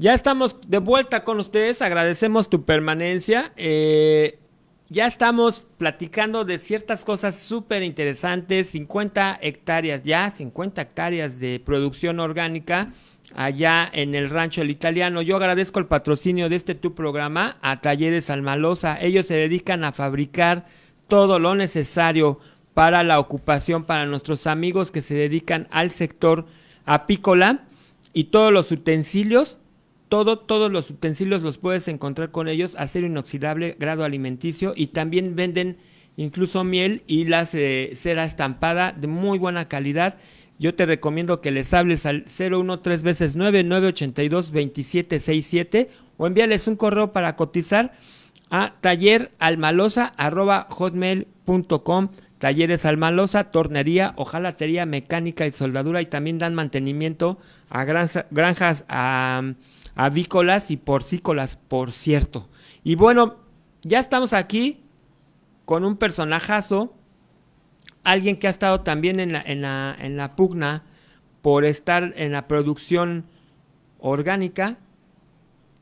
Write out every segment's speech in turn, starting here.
Ya estamos de vuelta con ustedes, agradecemos tu permanencia. Eh, ya estamos platicando de ciertas cosas súper interesantes, 50 hectáreas ya, 50 hectáreas de producción orgánica allá en el rancho El Italiano. Yo agradezco el patrocinio de este tu programa a Talleres Almalosa. Ellos se dedican a fabricar todo lo necesario para la ocupación, para nuestros amigos que se dedican al sector apícola y todos los utensilios todo, todos los utensilios los puedes encontrar con ellos, acero inoxidable, grado alimenticio y también venden incluso miel y la eh, cera estampada de muy buena calidad. Yo te recomiendo que les hables al 013 veces 9982 2767 o envíales un correo para cotizar a talleralmalosa.com, Talleres Almalosa, tornería, ojalatería, mecánica y soldadura y también dan mantenimiento a granjas, a avícolas y porcícolas, por cierto. Y bueno, ya estamos aquí con un personajazo, alguien que ha estado también en la, en la, en la pugna por estar en la producción orgánica.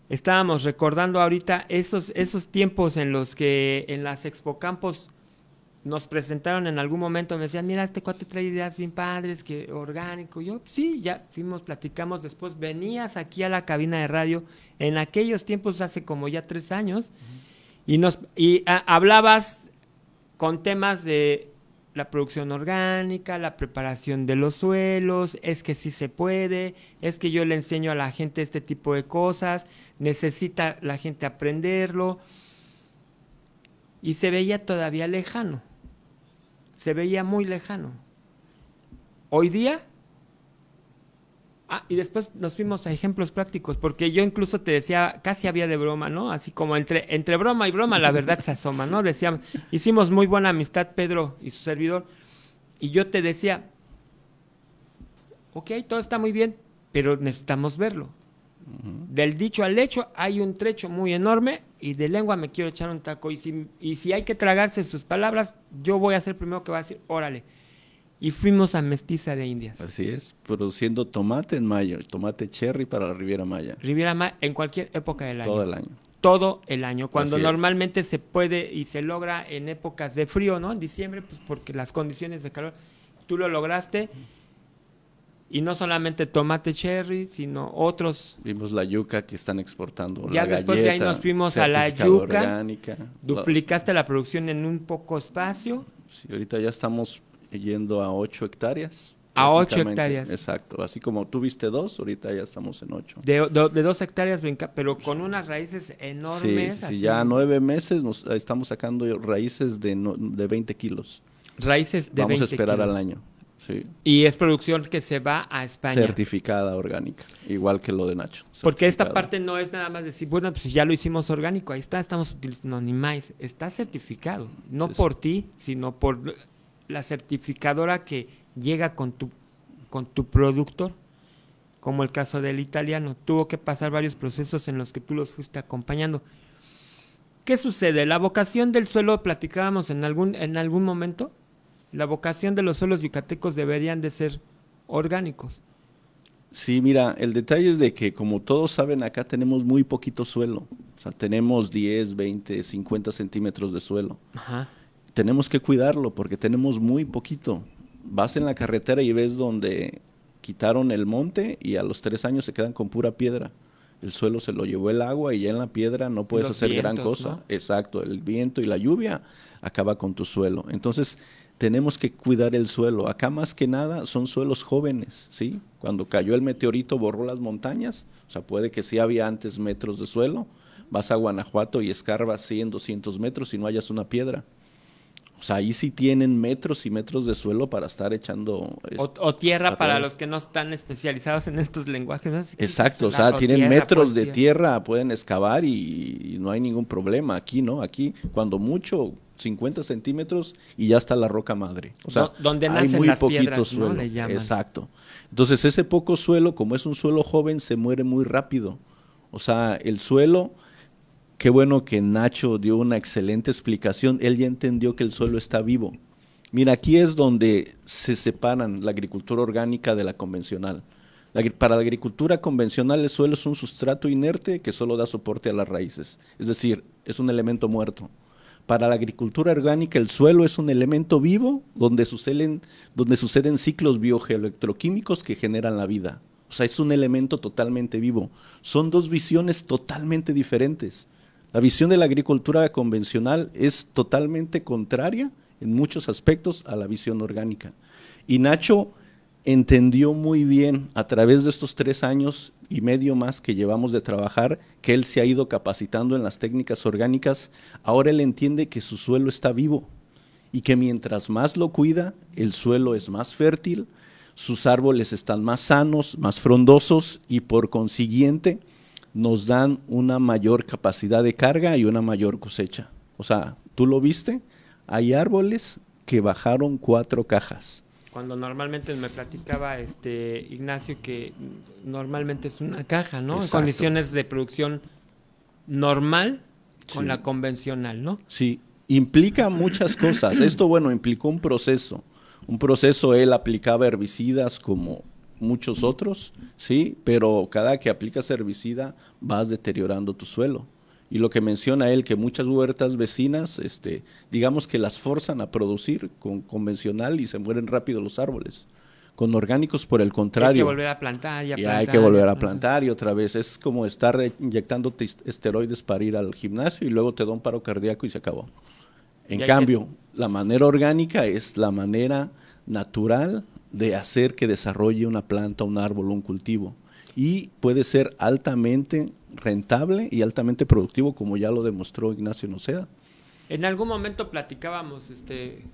Estábamos recordando ahorita esos, esos tiempos en los que en las expocampos nos presentaron en algún momento, me decían, mira, este cuate trae ideas bien padres, que orgánico. Yo, sí, ya fuimos, platicamos después. Venías aquí a la cabina de radio en aquellos tiempos, hace como ya tres años, y, nos, y hablabas con temas de la producción orgánica, la preparación de los suelos, es que sí se puede, es que yo le enseño a la gente este tipo de cosas, necesita la gente aprenderlo. Y se veía todavía lejano se veía muy lejano. Hoy día... Ah, y después nos fuimos a ejemplos prácticos, porque yo incluso te decía, casi había de broma, ¿no? Así como entre, entre broma y broma, la verdad se asoma, ¿no? Decíamos, hicimos muy buena amistad Pedro y su servidor, y yo te decía, ok, todo está muy bien, pero necesitamos verlo. Del dicho al hecho hay un trecho muy enorme y de lengua me quiero echar un taco. Y si, y si hay que tragarse sus palabras, yo voy a ser el primero que va a decir, órale. Y fuimos a Mestiza de Indias. Así es, produciendo tomate en mayo, tomate cherry para la Riviera Maya. Riviera Maya en cualquier época del año. Todo el año. Todo el año, cuando normalmente se puede y se logra en épocas de frío, ¿no? En diciembre, pues porque las condiciones de calor, tú lo lograste. Y no solamente tomate cherry, sino otros. Vimos la yuca que están exportando. Ya después de ahí nos fuimos a la yuca. duplicaste la... producción en un poco espacio. Sí, ahorita ya estamos yendo a 8 hectáreas. A 8 hectáreas. Exacto. Así como tuviste dos, ahorita ya estamos en 8. De, de, dos hectáreas, pero con unas raíces enormes. Sí, sí ya nueve meses nos estamos sacando raíces de, de 20 kilos. Raíces de Vamos a esperar al año. Y es producción que se va a España. Certificada orgánica, igual que lo de Nacho. Porque esta parte no es nada más decir, bueno, pues ya lo hicimos orgánico, ahí está, estamos utilizando, está certificado, no por ti, sino por la certificadora que llega con tu, con tu productor, como el caso del italiano, tuvo que pasar varios procesos en los que tú los fuiste acompañando. ¿Qué sucede? La vocación del suelo platicábamos en algún, en algún momento la vocación de los suelos yucatecos deberían de ser orgánicos. Sí, mira, el detalle es de que como todos saben, acá tenemos muy poquito suelo. O sea, tenemos 10, 20, 50 centímetros de suelo. Tenemos que cuidarlo porque tenemos muy poquito. Vas en la carretera y ves donde quitaron el monte y a los tres años se quedan con pura piedra. El suelo se lo llevó el agua y ya en la piedra no puedes hacer gran cosa. Exacto, el viento y la lluvia acaba con tu suelo. Entonces, tenemos que cuidar el suelo. Acá más que nada son suelos jóvenes, ¿sí? Cuando cayó el meteorito borró las montañas, o sea, puede que sí había antes metros de suelo, vas a Guanajuato y escarbas 100, 200 metros y no hayas una piedra. O sea, ahí sí tienen metros y metros de suelo para estar echando... O, tierra para, los que no están especializados en estos lenguajes. Exacto, o sea, tienen metros pues, de tierra. pueden excavar y no hay ningún problema. Aquí, ¿no? Aquí, cuando mucho, 50 centímetros y ya está la roca madre. O sea, donde hay muy las poquito suelo. ¿no? Exacto. Entonces ese poco suelo, como es un suelo joven, se muere muy rápido. O sea, el suelo, qué bueno que Nacho dio una excelente explicación. Él ya entendió que el suelo está vivo. Mira, aquí es donde se separan la agricultura orgánica de la convencional. para la agricultura convencional, el suelo es un sustrato inerte que solo da soporte a las raíces. Es decir, es un elemento muerto. Para la agricultura orgánica, el suelo es un elemento vivo donde suceden, donde suceden ciclos biogeoelectroquímicos que generan la vida. O sea, es un elemento totalmente vivo. Son dos visiones totalmente diferentes. La visión de la agricultura convencional es totalmente contraria en muchos aspectos a la visión orgánica. Y Nacho entendió muy bien a través de estos tres años y medio más que llevamos de trabajar, que él se ha ido capacitando en las técnicas orgánicas, ahora él entiende que su suelo está vivo y que mientras más lo cuida, el suelo es más fértil, sus árboles están más sanos, más frondosos y por consiguiente nos dan una mayor capacidad de carga y una mayor cosecha. O sea, tú lo viste, hay árboles que bajaron cuatro cajas cuando normalmente me platicaba este Ignacio que normalmente es una caja, ¿no? En condiciones de producción normal con la convencional, ¿no? Sí, implica muchas cosas. Esto, bueno, implicó un proceso. Un proceso, él aplicaba herbicidas como muchos otros, ¿sí? Pero cada que aplicas herbicida vas deteriorando tu suelo y lo que menciona él, que muchas huertas vecinas, este, digamos que las forzan a producir con convencional y se mueren rápido los árboles. Con orgánicos, por el contrario. Hay que volver a plantar y y Hay que volver a plantar y otra vez. Es como estar inyectando esteroides para ir al gimnasio y luego te da un paro cardíaco y se acabó. En cambio, la manera orgánica es la manera natural de hacer que desarrolle una planta, un árbol, un cultivo. Y puede ser altamente rentable y altamente productivo, como ya lo demostró Ignacio Noceda. En algún momento platicábamos, este,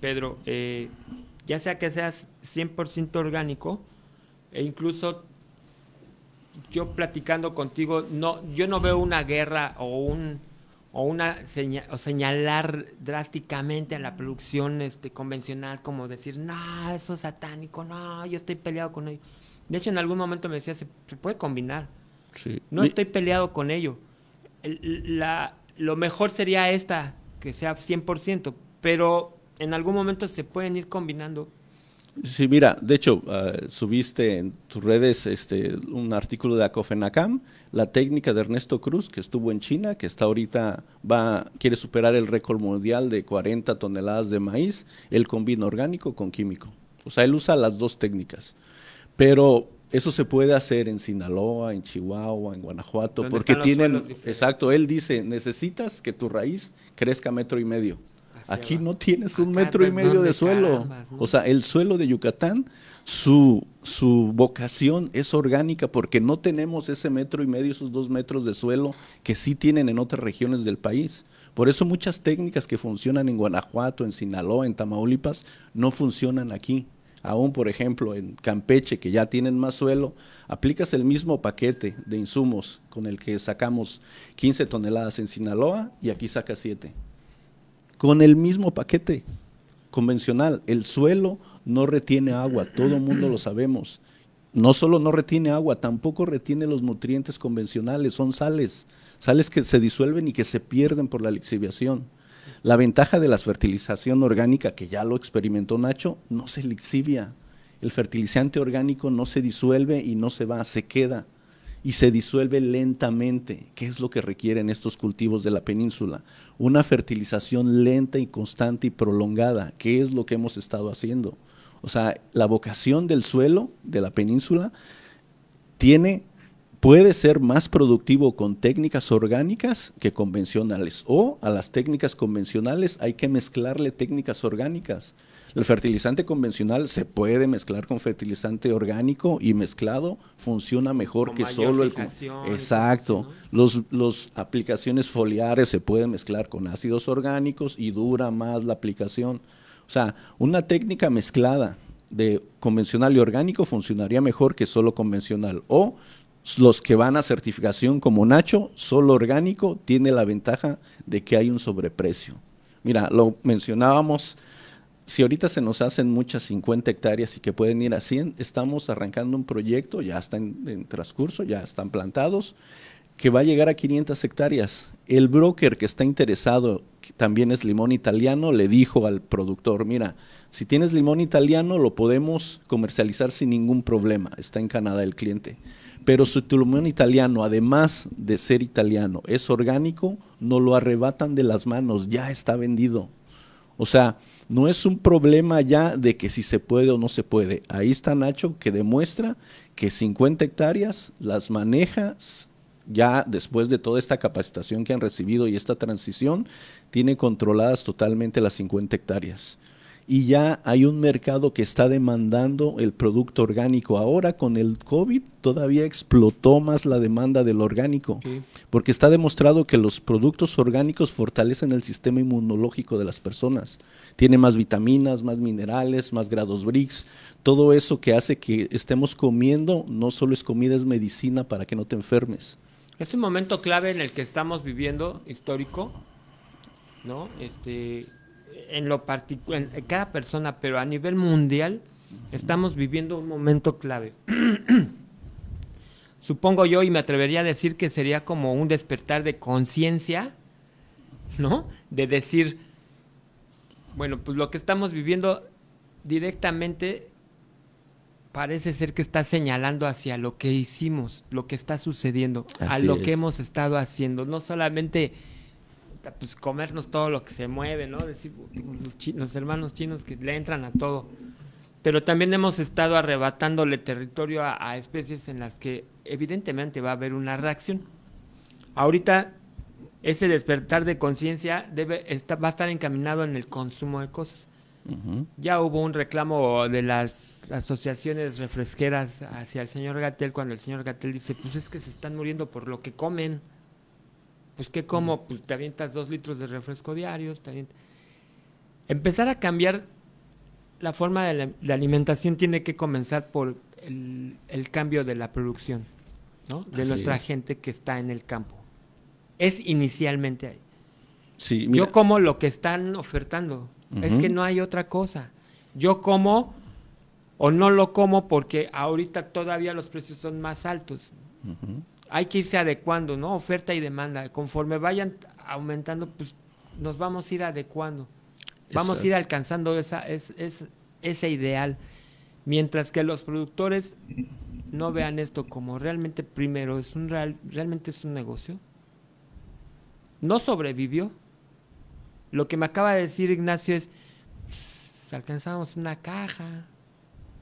Pedro, eh, ya sea que seas 100% orgánico, e incluso yo platicando contigo, no, yo no veo una guerra o un o una señalar drásticamente a la producción este, convencional como decir, no, eso es satánico, no, yo estoy peleado con él. De hecho, en algún momento me decía, se puede combinar. No estoy peleado con ello. lo mejor sería esta, que sea 100%, pero en algún momento se pueden ir combinando. Sí, mira, de hecho, ah, subiste en tus redes este, un artículo de Acofenacam, la técnica de Ernesto Cruz, que estuvo en China, que está ahorita, va, quiere superar el récord mundial de 40 toneladas de maíz, él combina orgánico con químico. O sea, él usa las dos técnicas. Pero eso se puede hacer en Sinaloa, en Chihuahua, en Guanajuato, porque tienen, exacto, él dice, necesitas que tu raíz crezca metro y medio. Aquí no tienes un metro y medio de suelo. O sea, el suelo de Yucatán, su, su vocación es orgánica porque no tenemos ese metro y medio, esos dos metros de suelo que sí tienen en otras regiones del país. Por eso muchas técnicas que funcionan en Guanajuato, en Sinaloa, en Tamaulipas, no funcionan aquí. Aún, por ejemplo, en Campeche, que ya tienen más suelo, aplicas el mismo paquete de insumos con el que sacamos 15 toneladas en Sinaloa y aquí sacas 7. Con el mismo paquete convencional, el suelo no retiene agua, todo el mundo lo sabemos. No solo no retiene agua, tampoco retiene los nutrientes convencionales, son sales, sales que se disuelven y que se pierden por la lixiviación. La ventaja de la fertilización orgánica, que ya lo experimentó Nacho, no se lixivia. El fertilizante orgánico no se disuelve y no se va, se queda. Y se disuelve lentamente, que es lo que requieren estos cultivos de la península. Una fertilización lenta y constante y prolongada, que es lo que hemos estado haciendo. O sea, la vocación del suelo de la península tiene puede ser más productivo con técnicas orgánicas que convencionales. O a las técnicas convencionales hay que mezclarle técnicas orgánicas. El fertilizante convencional se puede mezclar con fertilizante orgánico y mezclado funciona mejor que solo el exacto. Las los aplicaciones foliares se pueden mezclar con ácidos orgánicos y dura más la aplicación. O sea, una técnica mezclada de convencional y orgánico funcionaría mejor que solo convencional. O los que van a certificación como Nacho, solo orgánico, tiene la ventaja de que hay un sobreprecio. Mira, lo mencionábamos, si ahorita se nos hacen muchas 50 hectáreas y que pueden ir a 100, estamos arrancando un proyecto, ya está en, transcurso, ya están plantados, que va a llegar a 500 hectáreas. El broker que está interesado, que también es limón italiano, le dijo al productor, mira, si tienes limón italiano lo podemos comercializar sin ningún problema, está en Canadá el cliente pero su tulumón italiano, además de ser italiano, es orgánico, no lo arrebatan de las manos, ya está vendido. O sea, no es un problema ya de que si se puede o no se puede. Ahí está Nacho que demuestra que 50 hectáreas las maneja ya después de toda esta capacitación que han recibido y esta transición, tiene controladas totalmente las 50 hectáreas y ya hay un mercado que está demandando el producto orgánico. Ahora con el COVID todavía explotó más la demanda del orgánico, porque está demostrado que los productos orgánicos fortalecen el sistema inmunológico de las personas. Tiene más vitaminas, más minerales, más grados BRICS, todo eso que hace que estemos comiendo, no solo es comida, es medicina para que no te enfermes. Es un momento clave en el que estamos viviendo, histórico, ¿no? Este, en lo particular, cada persona, pero a nivel mundial, estamos viviendo un momento clave. Supongo yo, y me atrevería a decir que sería como un despertar de conciencia, ¿no? De decir, bueno, pues lo que estamos viviendo directamente parece ser que está señalando hacia lo que hicimos, lo que está sucediendo, a lo que hemos estado haciendo, no solamente pues comernos todo lo que se mueve, ¿no? los, hermanos chinos que le entran a todo. Pero también hemos estado arrebatándole territorio a, especies en las que evidentemente va a haber una reacción. Ahorita ese despertar de conciencia debe va a estar encaminado en el consumo de cosas. Ya hubo un reclamo de las asociaciones refresqueras hacia el señor Gatel cuando el señor Gatel dice, pues es que se están muriendo por lo que comen pues ¿qué como? Pues te avientas dos litros de refresco diarios, Empezar a cambiar la forma de la, alimentación tiene que comenzar por el, cambio de la producción, ¿no? De nuestra gente que está en el campo. Es inicialmente ahí. Sí, Yo como lo que están ofertando. Es que no hay otra cosa. Yo como o no lo como porque ahorita todavía los precios son más altos hay que irse adecuando, ¿no? Oferta y demanda. Conforme vayan aumentando, pues nos vamos a ir adecuando. Vamos a ir alcanzando esa, es, ese ideal. Mientras que los productores no vean esto como realmente primero, es un real, realmente es un negocio. No sobrevivió. Lo que me acaba de decir Ignacio es, pues, alcanzamos una caja,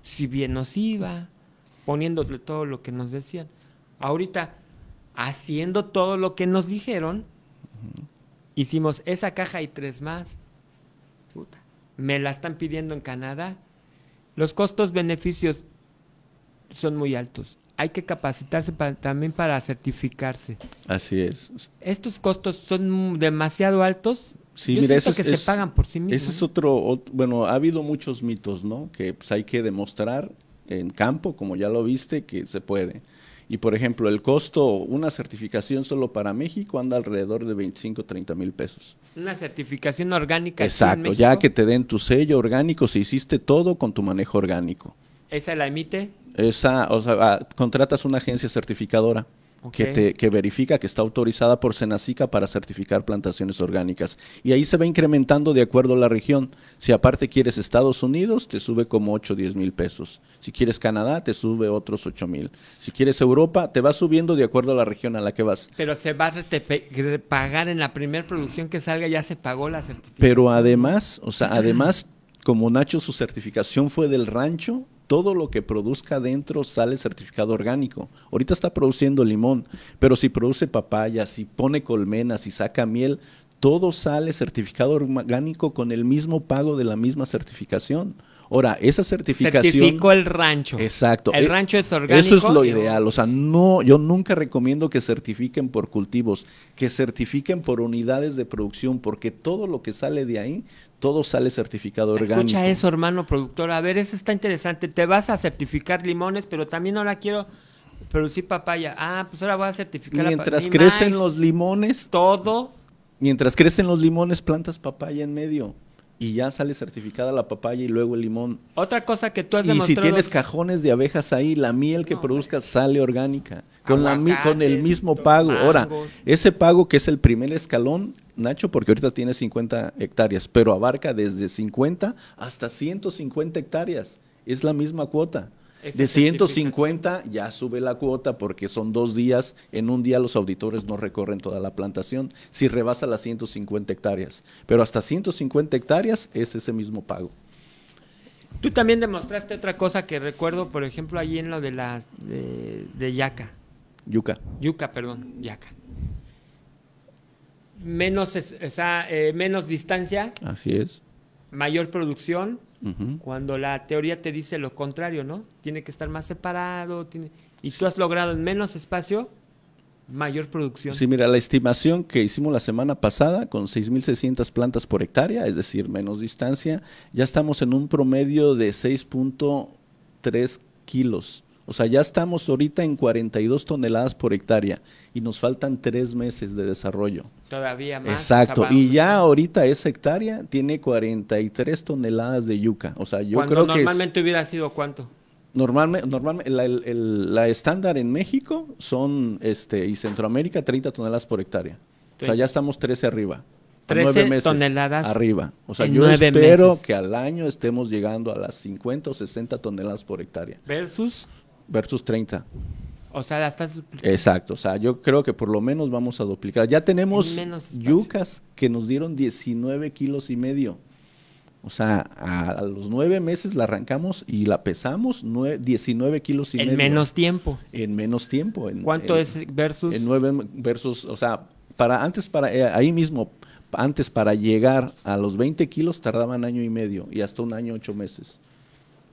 si bien nos iba, poniéndole todo lo que nos decían ahorita, haciendo todo lo que nos dijeron, hicimos esa caja y tres más. me la están pidiendo en Canadá. Los costos-beneficios son muy altos. Hay que capacitarse también para certificarse. Así es. Estos costos son demasiado altos Sí, mira, que se pagan por sí mismos. Ese es otro, bueno, ha habido muchos mitos, ¿no? Que pues, hay que demostrar en campo, como ya lo viste, que se puede. Y por ejemplo, el costo, una certificación solo para México anda alrededor de 25, 30 mil pesos. Una certificación orgánica. Exacto, ya que te den tu sello orgánico, si hiciste todo con tu manejo orgánico. ¿Esa la emite? Esa, o sea, ah, contratas una agencia certificadora. Que, verifica que está autorizada por Senacica para certificar plantaciones orgánicas. Y ahí se va incrementando de acuerdo a la región. Si aparte quieres Estados Unidos, te sube como 8 o 10 mil pesos. Si quieres Canadá, te sube otros 8 mil. Si quieres Europa, te va subiendo de acuerdo a la región a la que vas. Pero se va a pagar en la primera producción que salga, ya se pagó la certificación. Pero además, o sea, además, como Nacho, su certificación fue del rancho todo lo que produzca adentro sale certificado orgánico. Ahorita está produciendo limón, pero si produce papaya, si pone colmenas, si saca miel, todo sale certificado orgánico con el mismo pago de la misma certificación. Ahora, esa certificación. Certifico el rancho. Exacto. El eh, rancho es orgánico. Eso es lo ideal. O sea, no, yo nunca recomiendo que certifiquen por cultivos, que certifiquen por unidades de producción, porque todo lo que sale de ahí todo sale certificado orgánico. Escucha eso, hermano productor. A ver, eso está interesante. Te vas a certificar limones, pero también ahora quiero producir papaya. Ah, pues ahora voy a certificar Mientras crecen los limones. Todo. Mientras crecen los limones, plantas papaya en medio y ya sale certificada la papaya y luego el limón. Otra cosa que tú has demostrado. Y si tienes cajones de abejas ahí, la miel que produzcas sale orgánica. Con, la, con el mismo pago. Ahora, ese pago que es el primer escalón, Nacho, porque ahorita tiene 50 hectáreas, pero abarca desde 50 hasta 150 hectáreas. Es la misma cuota de 150 ya sube la cuota porque son dos días. En un día los auditores no recorren toda la plantación si rebasa las 150 hectáreas. Pero hasta 150 hectáreas es ese mismo pago. Tú también demostraste otra cosa que recuerdo, por ejemplo, ahí en lo de la de, Yaca. Yuca. Yuca, perdón, Yaca. Menos, eh, menos distancia. Así es. Mayor producción cuando la teoría te dice lo contrario, ¿no? Tiene que estar más separado. Tiene... Y tú has logrado en menos espacio mayor producción. Sí, mira, la estimación que hicimos la semana pasada con 6.600 plantas por hectárea, es decir, menos distancia, ya estamos en un promedio de 6.3 kilos o sea, ya estamos ahorita en 42 toneladas por hectárea y nos faltan tres meses de desarrollo. Todavía más. Exacto. Y ya ahorita esa hectárea tiene 43 toneladas de yuca. O sea, yo creo normalmente Normalmente hubiera sido cuánto? Normalmente, normalmente la, estándar en México son, este, y Centroamérica, 30 toneladas por hectárea. O sea, ya estamos 13 arriba. 13 meses toneladas arriba. O sea, yo espero que al año estemos llegando a las 50 o 60 toneladas por hectárea. Versus versus 30. O sea, la estás Exacto, o sea, yo creo que por lo menos vamos a duplicar. Ya tenemos yucas que nos dieron 19 kilos y medio. O sea, a, los nueve meses la arrancamos y la pesamos 19 kilos y medio. En menos tiempo. En menos tiempo. ¿Cuánto es versus? En nueve versus, o sea, para antes para eh, ahí mismo antes para llegar a los 20 kilos tardaban año y medio y hasta un año ocho meses.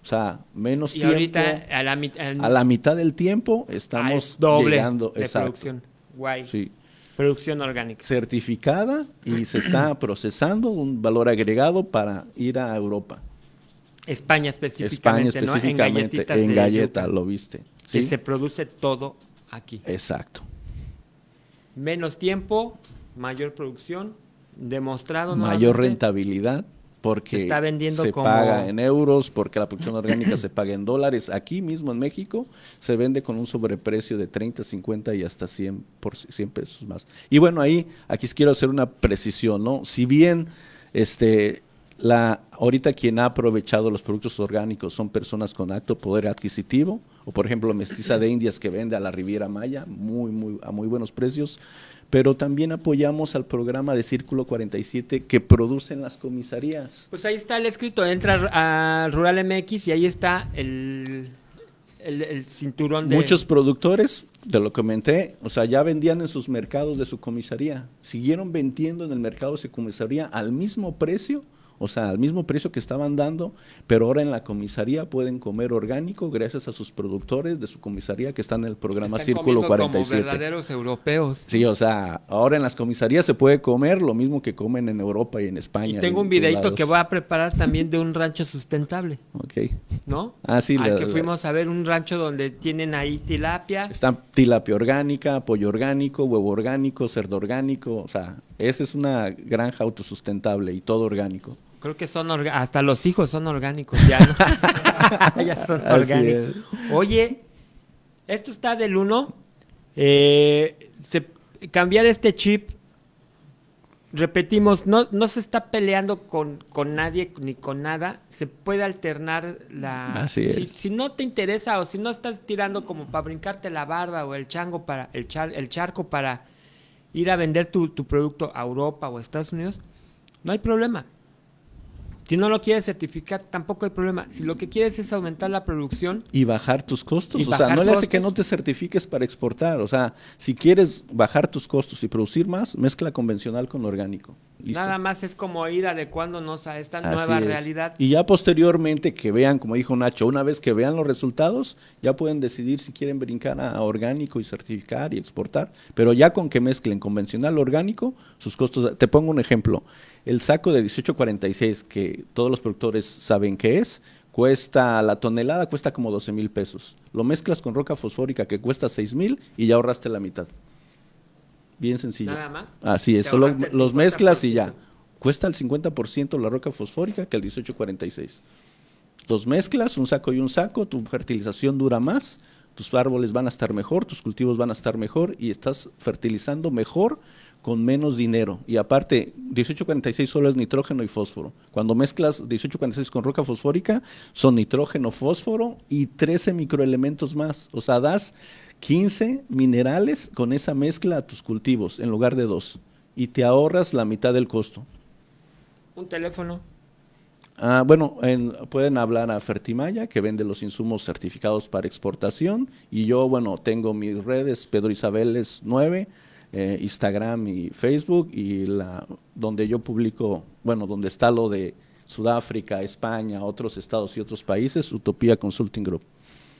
O sea, menos y tiempo. ahorita a la, mitad del tiempo estamos doble De producción. Guay. Producción orgánica. Certificada y se está procesando un valor agregado para ir a Europa. España específicamente, España específicamente, ¿no? En, en galleta, lo viste. ¿sí? se produce todo aquí. Exacto. Menos tiempo, mayor producción, demostrado. Mayor rentabilidad porque se, paga en euros, porque la producción orgánica se paga en dólares. Aquí mismo en México se vende con un sobreprecio de 30, 50 y hasta 100, por pesos más. Y bueno, ahí aquí quiero hacer una precisión, ¿no? Si bien este la ahorita quien ha aprovechado los productos orgánicos son personas con alto poder adquisitivo, o por ejemplo mestiza de Indias que vende a la Riviera Maya muy, muy, a muy buenos precios pero también apoyamos al programa de Círculo 47 que producen las comisarías. Pues ahí está el escrito, entra a Rural MX y ahí está el, el, cinturón de... Muchos productores, de lo comenté, o sea, ya vendían en sus mercados de su comisaría, siguieron vendiendo en el mercado de su comisaría al mismo precio o sea, al mismo precio que estaban dando, pero ahora en la comisaría pueden comer orgánico gracias a sus productores de su comisaría que están en el programa Círculo 47. Como verdaderos europeos. Sí, o sea, ahora en las comisarías se puede comer lo mismo que comen en Europa y en España. tengo un videito que voy a preparar también de un rancho sustentable. Ok. ¿No? Ah, sí. Al que fuimos a ver un rancho donde tienen ahí tilapia. Está tilapia orgánica, pollo orgánico, huevo orgánico, cerdo orgánico, o sea, esa es una granja autosustentable y todo orgánico. Creo que son hasta los hijos son orgánicos ya, ya son orgánicos. Oye, esto está del uno, Eh, cambiar este chip, repetimos, no, no se está peleando con, con, nadie ni con nada. Se puede alternar la. si, si, no te interesa o si no estás tirando como para brincarte la barda o el chango para el charco para ir a vender tu, tu producto a Europa o a Estados Unidos, no hay problema si no lo quieres certificar, tampoco hay problema. Si lo que quieres es aumentar la producción. Y bajar tus costos. O sea, no le hace que no te certifiques para exportar. O sea, si quieres bajar tus costos y producir más, mezcla convencional con orgánico. Nada más es como ir adecuándonos a esta nueva realidad. Y ya posteriormente que vean, como dijo Nacho, una vez que vean los resultados, ya pueden decidir si quieren brincar a orgánico y certificar y exportar. Pero ya con que mezclen convencional orgánico, sus costos. Te pongo un ejemplo. El saco de 1846, que todos los productores saben qué es, cuesta, la tonelada cuesta como 12 mil pesos. Lo mezclas con roca fosfórica que cuesta 6 mil y ya ahorraste la mitad. Bien sencillo. Nada más. Así es, solo los mezclas y ya. Cuesta el 50% la roca fosfórica que el 1846. Los mezclas, un saco y un saco, tu fertilización dura más, tus árboles van a estar mejor, tus cultivos van a estar mejor y estás fertilizando mejor con menos dinero. Y aparte, 1846 solo es nitrógeno y fósforo. Cuando mezclas 1846 con roca fosfórica, son nitrógeno, fósforo y 13 microelementos más. O sea, das 15 minerales con esa mezcla a tus cultivos en lugar de dos. Y te ahorras la mitad del costo. Un teléfono. Ah, bueno, pueden hablar a Fertimaya, que vende los insumos certificados para exportación. Y yo, bueno, tengo mis redes, Pedro Isabel es 9 eh, Instagram y Facebook y la, donde yo publico, bueno, donde está lo de Sudáfrica, España, otros estados y otros países, Utopía Consulting Group.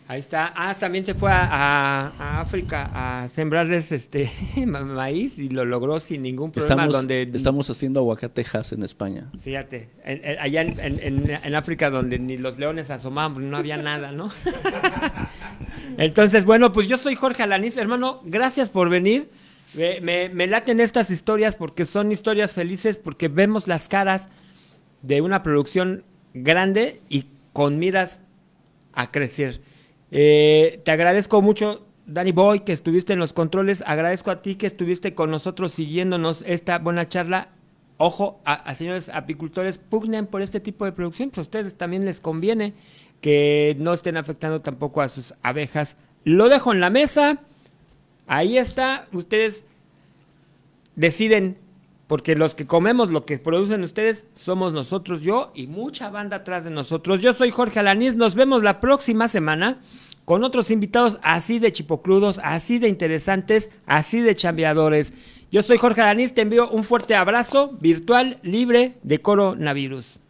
Ahí está. Ah, también se fue a, África a sembrarles este maíz y lo logró sin ningún problema. Estamos, donde estamos haciendo aguacatejas en España. Fíjate, en, allá en, en, África donde ni los leones asomaban, no había nada, ¿no? Entonces, bueno, pues yo soy Jorge Alaniz, hermano, gracias por venir. Me, laten estas historias porque son historias felices, porque vemos las caras de una producción grande y con miras a crecer. Eh, te agradezco mucho, Danny Boy, que estuviste en los controles. Agradezco a ti que estuviste con nosotros siguiéndonos esta buena charla. Ojo a, señores apicultores, pugnen por este tipo de producción, pues a ustedes también les conviene que no estén afectando tampoco a sus abejas. Lo dejo en la mesa. Ahí está, ustedes deciden, porque los que comemos lo que producen ustedes somos nosotros, yo y mucha banda atrás de nosotros. Yo soy Jorge Alanís, nos vemos la próxima semana con otros invitados así de chipocrudos, así de interesantes, así de chambeadores. Yo soy Jorge Alanís, te envío un fuerte abrazo virtual libre de coronavirus.